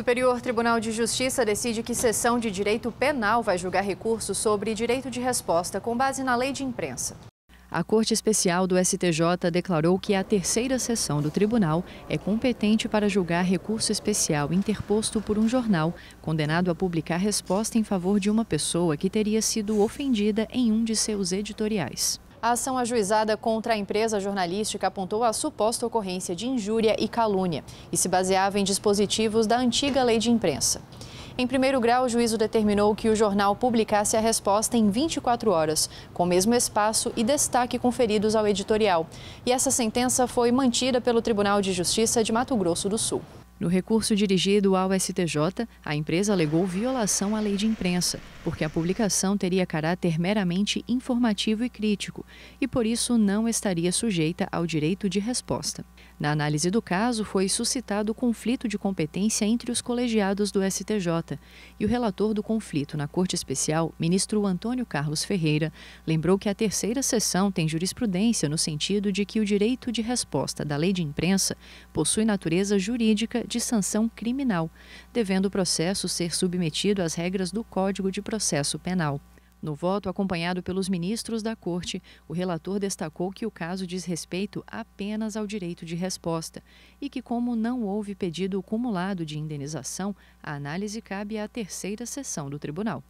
Superior Tribunal de Justiça decide que sessão de direito penal vai julgar recurso sobre direito de resposta com base na lei de imprensa. A Corte Especial do STJ declarou que a terceira sessão do tribunal é competente para julgar recurso especial interposto por um jornal condenado a publicar resposta em favor de uma pessoa que teria sido ofendida em um de seus editoriais. A ação ajuizada contra a empresa jornalística apontou a suposta ocorrência de injúria e calúnia e se baseava em dispositivos da antiga lei de imprensa. Em primeiro grau, o juízo determinou que o jornal publicasse a resposta em 24 horas, com o mesmo espaço e destaque conferidos ao editorial. E essa sentença foi mantida pelo Tribunal de Justiça de Mato Grosso do Sul. No recurso dirigido ao STJ, a empresa alegou violação à lei de imprensa, porque a publicação teria caráter meramente informativo e crítico, e por isso não estaria sujeita ao direito de resposta. Na análise do caso, foi suscitado o conflito de competência entre os colegiados do STJ e o relator do conflito na Corte Especial, ministro Antônio Carlos Ferreira, lembrou que a terceira sessão tem jurisprudência no sentido de que o direito de resposta da lei de imprensa possui natureza jurídica de sanção criminal, devendo o processo ser submetido às regras do Código de Processo Penal. No voto acompanhado pelos ministros da Corte, o relator destacou que o caso diz respeito apenas ao direito de resposta e que, como não houve pedido cumulado de indenização, a análise cabe à terceira sessão do tribunal.